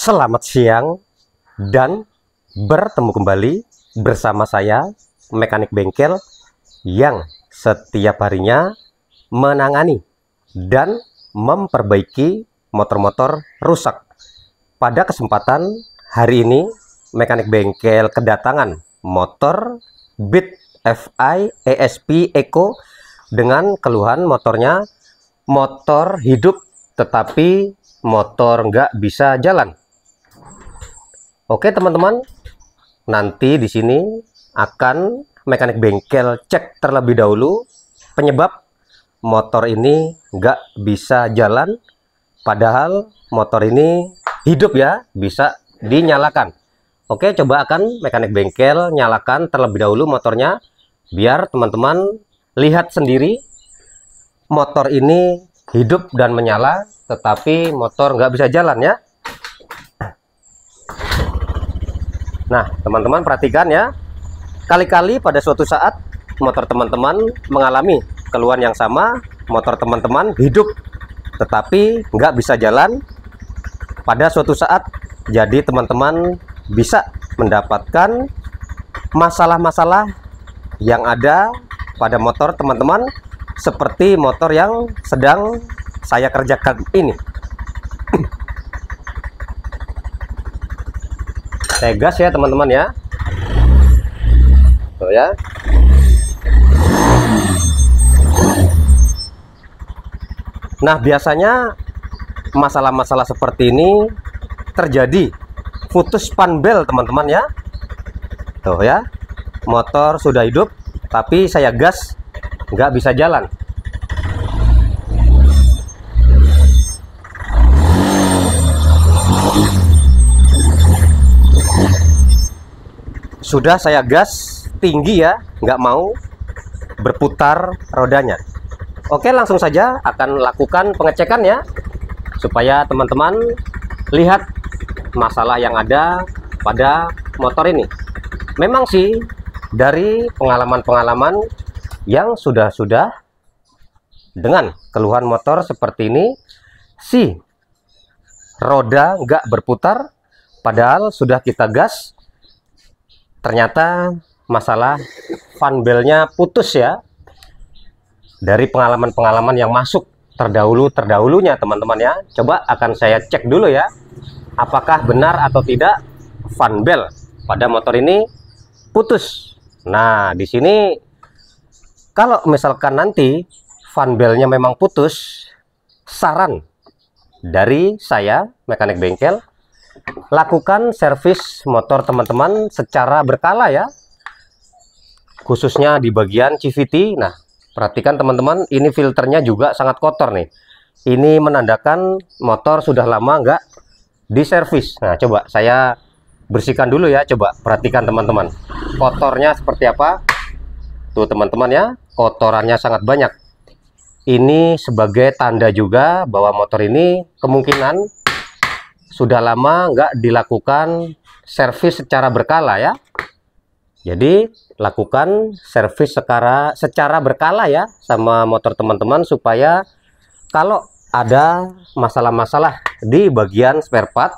Selamat siang dan bertemu kembali bersama saya mekanik bengkel yang setiap harinya menangani dan memperbaiki motor-motor rusak. Pada kesempatan hari ini mekanik bengkel kedatangan motor Beat FI ESP Eco dengan keluhan motornya motor hidup tetapi motor nggak bisa jalan. Oke teman-teman, nanti di sini akan mekanik bengkel cek terlebih dahulu penyebab motor ini nggak bisa jalan padahal motor ini hidup ya bisa dinyalakan oke coba akan mekanik bengkel nyalakan terlebih dahulu motornya biar teman-teman lihat sendiri motor ini hidup dan menyala tetapi motor nggak bisa jalan ya Nah, teman-teman perhatikan ya. Kali-kali pada suatu saat motor teman-teman mengalami keluhan yang sama, motor teman-teman hidup tetapi nggak bisa jalan. Pada suatu saat jadi teman-teman bisa mendapatkan masalah-masalah yang ada pada motor teman-teman seperti motor yang sedang saya kerjakan ini saya gas ya teman-teman ya tuh ya nah biasanya masalah-masalah seperti ini terjadi putus panbel teman-teman ya tuh ya motor sudah hidup tapi saya gas nggak bisa jalan sudah saya gas tinggi ya nggak mau berputar rodanya oke langsung saja akan lakukan pengecekan ya supaya teman-teman lihat masalah yang ada pada motor ini memang sih dari pengalaman-pengalaman yang sudah-sudah dengan keluhan motor seperti ini si roda nggak berputar padahal sudah kita gas ternyata masalah fanbelnya putus ya dari pengalaman-pengalaman yang masuk terdahulu terdahulunya teman-teman ya coba akan saya cek dulu ya apakah benar atau tidak fanbel pada motor ini putus nah di sini kalau misalkan nanti fanbelnya memang putus saran dari saya mekanik bengkel lakukan servis motor teman-teman secara berkala ya khususnya di bagian CVT nah perhatikan teman-teman ini filternya juga sangat kotor nih ini menandakan motor sudah lama nggak diservis nah coba saya bersihkan dulu ya coba perhatikan teman-teman kotornya seperti apa tuh teman-teman ya kotorannya sangat banyak ini sebagai tanda juga bahwa motor ini kemungkinan sudah lama nggak dilakukan servis secara berkala ya. Jadi lakukan servis secara secara berkala ya sama motor teman-teman supaya kalau ada masalah-masalah di bagian spare part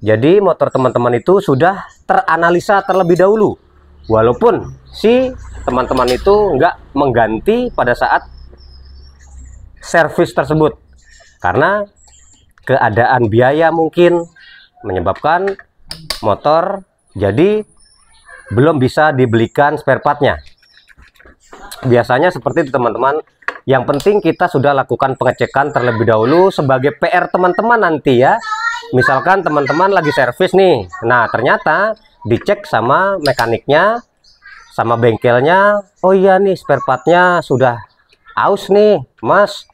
jadi motor teman-teman itu sudah teranalisa terlebih dahulu walaupun si teman-teman itu nggak mengganti pada saat servis tersebut karena keadaan biaya mungkin menyebabkan motor jadi belum bisa dibelikan spare partnya biasanya seperti itu teman-teman yang penting kita sudah lakukan pengecekan terlebih dahulu sebagai PR teman-teman nanti ya misalkan teman-teman lagi servis nih nah ternyata dicek sama mekaniknya sama bengkelnya oh iya nih spare partnya sudah aus nih mas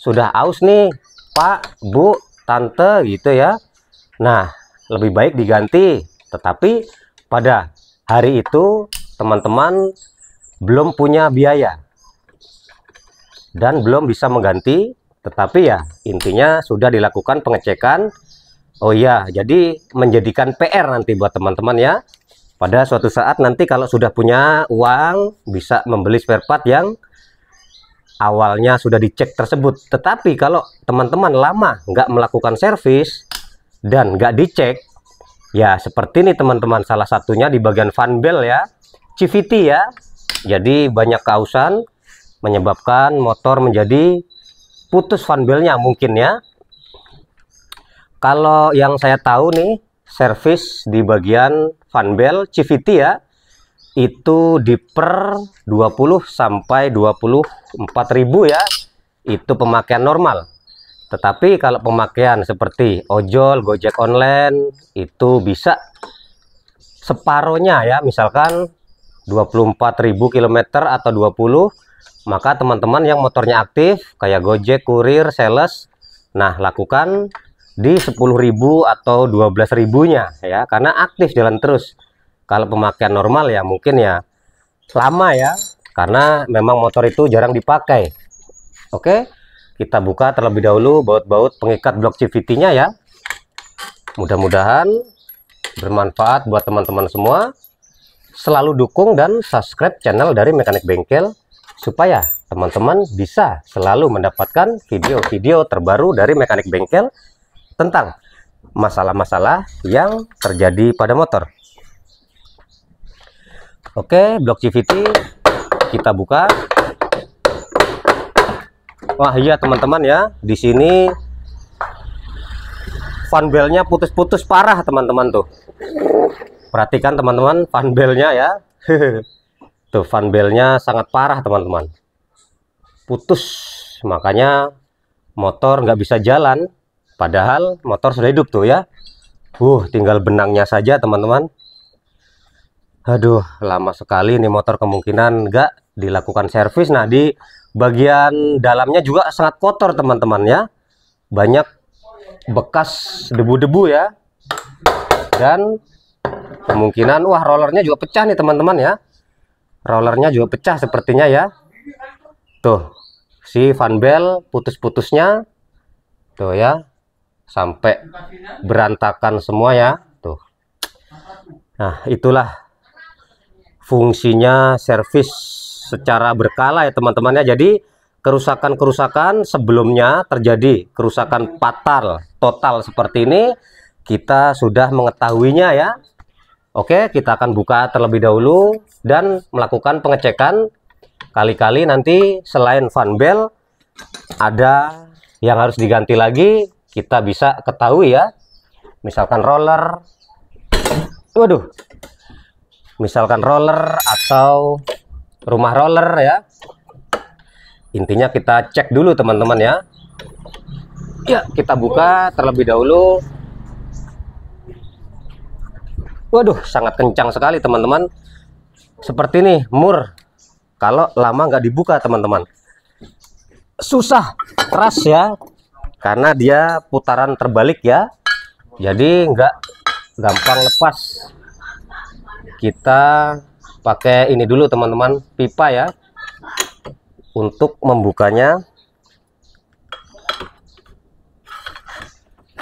sudah aus nih pak bu tante gitu ya. Nah, lebih baik diganti. Tetapi pada hari itu teman-teman belum punya biaya dan belum bisa mengganti. Tetapi ya intinya sudah dilakukan pengecekan. Oh iya, jadi menjadikan PR nanti buat teman-teman ya. Pada suatu saat nanti kalau sudah punya uang bisa membeli spare part yang awalnya sudah dicek tersebut. Tetapi kalau teman-teman lama nggak melakukan servis dan nggak dicek, ya seperti ini teman-teman salah satunya di bagian fan bell ya, CVT ya. Jadi banyak kausan menyebabkan motor menjadi putus fan bellnya mungkin ya. Kalau yang saya tahu nih, servis di bagian fan bell CVT ya, itu di per 20 sampai 24.000 ya itu pemakaian normal tetapi kalau pemakaian seperti ojol gojek online itu bisa separohnya ya misalkan 24.000 km atau 20 maka teman-teman yang motornya aktif kayak gojek kurir sales nah lakukan di 10.000 atau 12.000 nya ya karena aktif jalan terus kalau pemakaian normal ya mungkin ya lama ya karena memang motor itu jarang dipakai oke kita buka terlebih dahulu baut-baut pengikat blok CVT nya ya mudah-mudahan bermanfaat buat teman-teman semua selalu dukung dan subscribe channel dari mekanik bengkel supaya teman-teman bisa selalu mendapatkan video-video terbaru dari mekanik bengkel tentang masalah-masalah yang terjadi pada motor Oke, blok CVT kita buka. Wah iya teman-teman ya, di sini fan belnya putus-putus parah teman-teman tuh. Perhatikan teman-teman fan belnya ya. tuh fan belnya sangat parah teman-teman. Putus, makanya motor nggak bisa jalan. Padahal motor sudah hidup tuh ya. Uh, tinggal benangnya saja teman-teman aduh lama sekali ini motor kemungkinan nggak dilakukan servis nah di bagian dalamnya juga sangat kotor teman-teman ya banyak bekas debu-debu ya dan kemungkinan wah rollernya juga pecah nih teman-teman ya rollernya juga pecah sepertinya ya tuh si fan bell putus-putusnya tuh ya sampai berantakan semua ya tuh nah itulah fungsinya servis secara berkala ya teman-teman ya. Jadi kerusakan-kerusakan sebelumnya terjadi kerusakan fatal total seperti ini kita sudah mengetahuinya ya. Oke, kita akan buka terlebih dahulu dan melakukan pengecekan kali-kali nanti selain fan bell ada yang harus diganti lagi, kita bisa ketahui ya. Misalkan roller. Waduh, misalkan roller atau rumah roller ya intinya kita cek dulu teman-teman ya ya kita buka terlebih dahulu waduh sangat kencang sekali teman-teman seperti ini mur kalau lama nggak dibuka teman-teman susah keras ya karena dia putaran terbalik ya jadi nggak gampang lepas kita pakai ini dulu teman-teman pipa ya untuk membukanya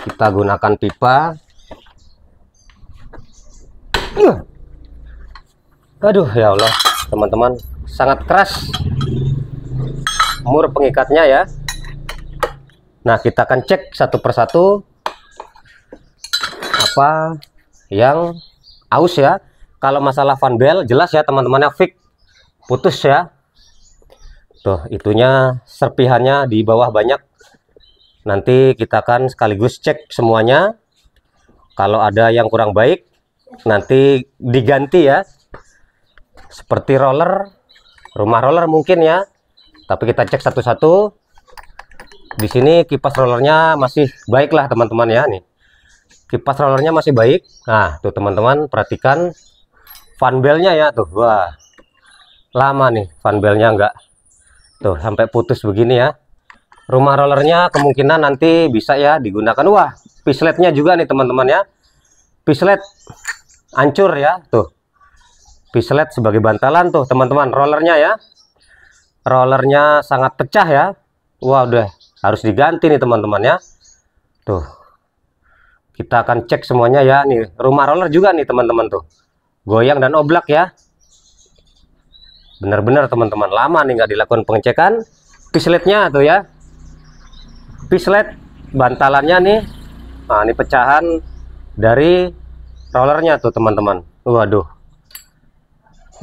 kita gunakan pipa aduh ya Allah teman-teman sangat keras mur pengikatnya ya nah kita akan cek satu persatu apa yang aus ya kalau masalah fan bell jelas ya teman-temannya fix putus ya tuh itunya serpihannya di bawah banyak nanti kita akan sekaligus cek semuanya kalau ada yang kurang baik nanti diganti ya seperti roller rumah roller mungkin ya tapi kita cek satu-satu di sini kipas rollernya masih baiklah teman-teman ya nih kipas rollernya masih baik nah tuh teman-teman perhatikan belnya ya tuh wah lama nih belnya enggak tuh sampai putus begini ya rumah rollernya kemungkinan nanti bisa ya digunakan wah pisletnya juga nih teman-teman ya pislet hancur ya tuh pislet sebagai bantalan tuh teman-teman rollernya ya rollernya sangat pecah ya wah udah harus diganti nih teman-teman ya tuh kita akan cek semuanya ya nih rumah roller juga nih teman-teman tuh goyang dan oblak ya benar-benar teman-teman lama nih nggak dilakukan pengecekan pisletnya tuh ya pislet bantalannya nih nah ini pecahan dari rollernya tuh teman-teman waduh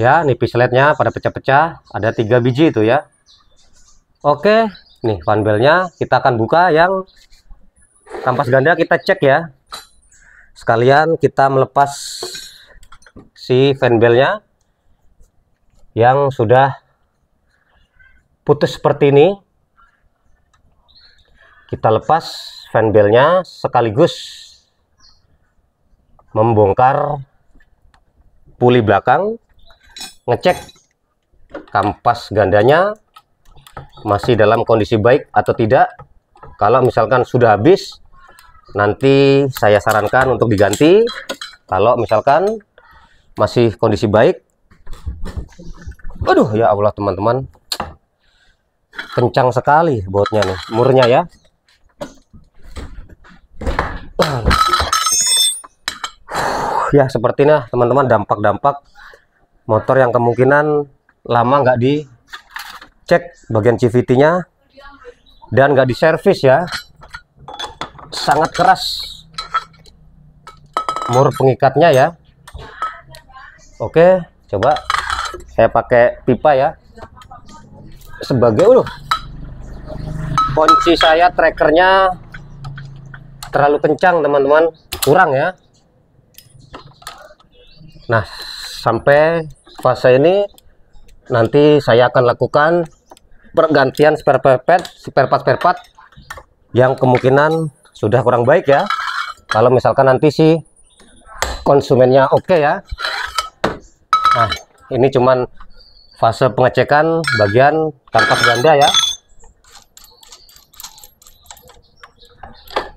ya ini pisletnya pada pecah-pecah ada tiga biji itu ya oke nih fanbelnya kita akan buka yang kampas ganda kita cek ya sekalian kita melepas si fanbelnya yang sudah putus seperti ini kita lepas fanbelnya sekaligus membongkar puli belakang ngecek kampas gandanya masih dalam kondisi baik atau tidak kalau misalkan sudah habis nanti saya sarankan untuk diganti kalau misalkan masih kondisi baik aduh ya Allah teman-teman kencang sekali bautnya nih murnya ya ya seperti ini teman-teman dampak-dampak motor yang kemungkinan lama nggak dicek bagian CVT nya dan nggak diservis ya sangat keras mur pengikatnya ya Oke, coba saya pakai pipa ya. Sebagai ulu. Kunci saya trackernya terlalu kencang, teman-teman. Kurang ya. Nah, sampai fase ini nanti saya akan lakukan pergantian spare part spare part spare part yang kemungkinan sudah kurang baik ya. Kalau misalkan nanti sih konsumennya oke okay ya nah ini cuman fase pengecekan bagian tangkap ganda ya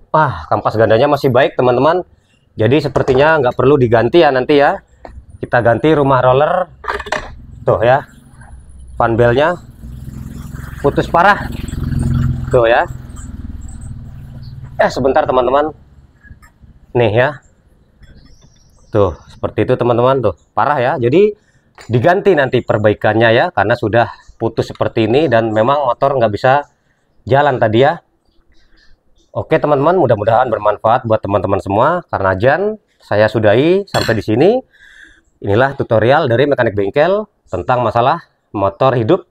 Wah, kampas gandanya masih baik teman-teman. Jadi sepertinya nggak perlu diganti ya nanti ya. Kita ganti rumah roller. Tuh ya. Fan belnya putus parah. Tuh ya. Eh sebentar teman-teman. Nih ya. Tuh, seperti itu teman-teman tuh. Parah ya. Jadi diganti nanti perbaikannya ya karena sudah putus seperti ini dan memang motor nggak bisa jalan tadi ya. Oke teman-teman, mudah-mudahan bermanfaat buat teman-teman semua. Karena Jan, saya sudahi sampai di sini. Inilah tutorial dari mekanik bengkel tentang masalah motor hidup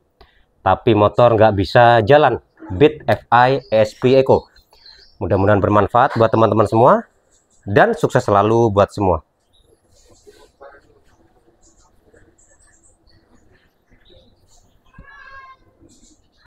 tapi motor nggak bisa jalan. Beat FI ESP Eco. Mudah-mudahan bermanfaat buat teman-teman semua dan sukses selalu buat semua.